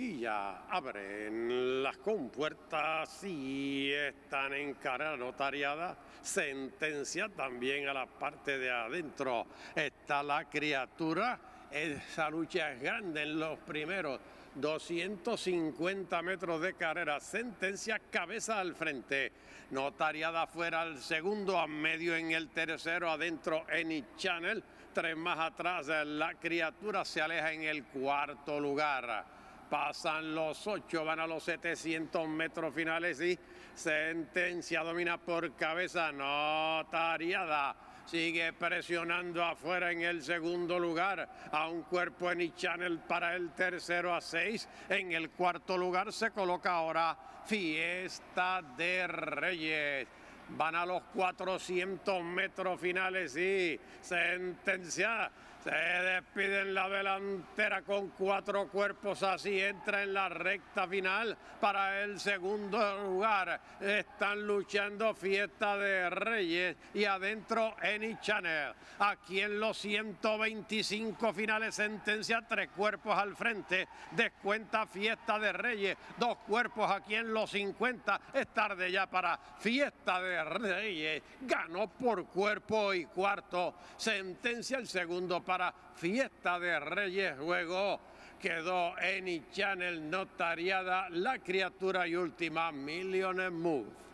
y ya abren las compuertas y están en cara notariada. Sentencia también a la parte de adentro. Está la criatura. Esa lucha es grande en los primeros 250 metros de carrera. Sentencia cabeza al frente. Notariada fuera al segundo, a medio en el tercero, adentro en Any Channel. Tres más atrás, la criatura se aleja en el cuarto lugar. Pasan los ocho, van a los 700 metros finales y sentencia domina por cabeza, no tariada. Sigue presionando afuera en el segundo lugar. A un cuerpo en Channel para el tercero a seis. En el cuarto lugar se coloca ahora Fiesta de Reyes. Van a los 400 metros finales y sentencia se despide en la delantera con cuatro cuerpos, así entra en la recta final para el segundo lugar. Están luchando Fiesta de Reyes y adentro Eni Channel. Aquí en los 125 finales sentencia tres cuerpos al frente. Descuenta Fiesta de Reyes, dos cuerpos aquí en los 50. Es tarde ya para Fiesta de Reyes. Ganó por cuerpo y cuarto. Sentencia el segundo para Fiesta de Reyes Juego. Quedó en Channel notariada la criatura y última Millionaire Move.